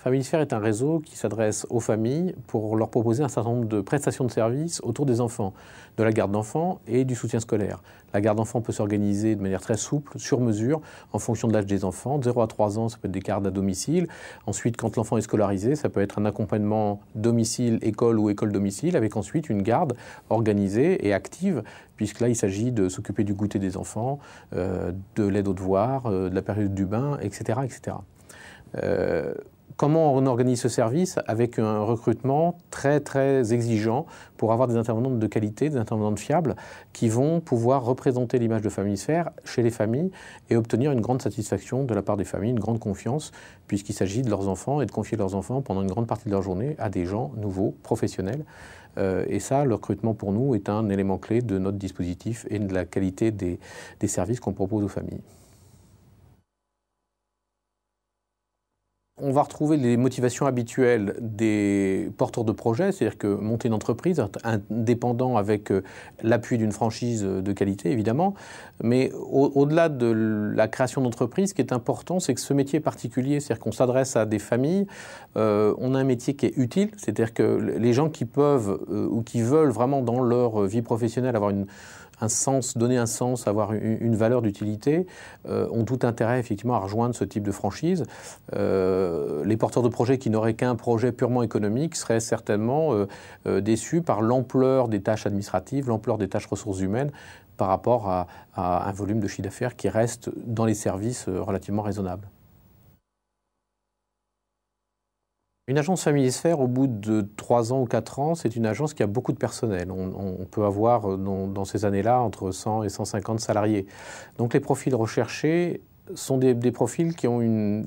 Familisphère est un réseau qui s'adresse aux familles pour leur proposer un certain nombre de prestations de services autour des enfants, de la garde d'enfants et du soutien scolaire. La garde d'enfants peut s'organiser de manière très souple, sur mesure, en fonction de l'âge des enfants. De 0 à 3 ans, ça peut être des gardes à domicile. Ensuite, quand l'enfant est scolarisé, ça peut être un accompagnement domicile-école ou école-domicile, avec ensuite une garde organisée et active, puisque là, il s'agit de s'occuper du goûter des enfants, euh, de l'aide aux devoirs, euh, de la période du bain, etc. etc comment on organise ce service avec un recrutement très très exigeant pour avoir des intervenantes de qualité, des intervenantes fiables qui vont pouvoir représenter l'image de Sphère chez les familles et obtenir une grande satisfaction de la part des familles, une grande confiance puisqu'il s'agit de leurs enfants et de confier leurs enfants pendant une grande partie de leur journée à des gens nouveaux, professionnels. Euh, et ça, le recrutement pour nous est un élément clé de notre dispositif et de la qualité des services qu'on propose aux familles. on va retrouver les motivations habituelles des porteurs de projets, c'est-à-dire que monter une entreprise, être indépendant avec euh, l'appui d'une franchise euh, de qualité, évidemment, mais au-delà de la création d'entreprise, ce qui est important, c'est que ce métier particulier, c'est-à-dire qu'on s'adresse à des familles, euh, on a un métier qui est utile, c'est-à-dire que les gens qui peuvent ou qui veulent vraiment dans leur vie professionnelle avoir une un sens, donner un sens, avoir une, valeur d'utilité, euh, ont tout intérêt effectivement à rejoindre ce type de franchise. Euh, les porteurs de projets qui n'auraient qu'un projet purement économique seraient certainement euh, déçus par l'ampleur des tâches administratives, l'ampleur des tâches ressources humaines par rapport à, un volume de chiffre d'affaires qui reste dans les services relativement raisonnable. Une agence Familisphère, au bout de 3 ans ou 4 ans, c'est une agence qui a beaucoup de personnel. On, peut avoir euh, dans, ces années-là entre 100 et 150 salariés. Donc les profils recherchés sont des, profils qui ont une,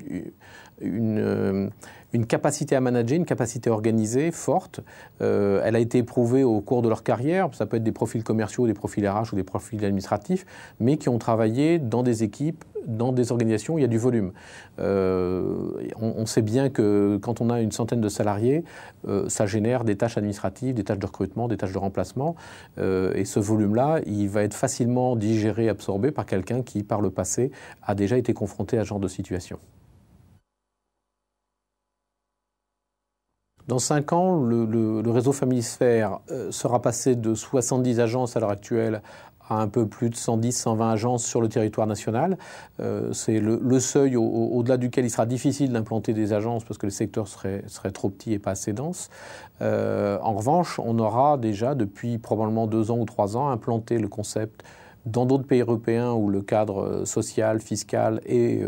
euh, une, capacité à manager, une capacité organisée forte. Euh, elle a été éprouvée au cours de leur carrière. Ça peut être des profils commerciaux, des profils RH ou des profils administratifs, mais qui ont travaillé dans des équipes dans des organisations il y a du volume. Euh, on, sait bien que quand on a une centaine de salariés, euh, ça génère des tâches administratives, des tâches de recrutement, des tâches de remplacement. Euh, et ce volume-là, il va être facilement digéré, absorbé par quelqu'un qui, par le passé, a déjà été confronté à ce genre de situation. Dans cinq ans, le, le réseau Familisphère sera passé de 70 agences à l'heure actuelle à un peu plus de 110-120 agences sur le territoire national. Euh, c'est le, seuil au, delà duquel il sera difficile d'implanter des agences parce que le secteur serait, serait trop petit et pas assez dense. Euh, en revanche, on aura déjà, depuis probablement deux ans ou trois ans, implanté le concept dans d'autres pays européens où le cadre euh, social, fiscal et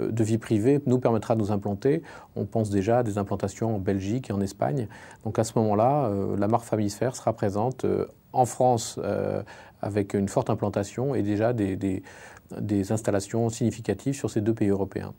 de vie privée nous permettra de nous implanter, on pense déjà à des implantations en Belgique et en Espagne. Donc à ce moment-là, la marque Famisphère sera présente en France, avec une forte implantation et déjà des, installations significatives sur ces deux pays européens.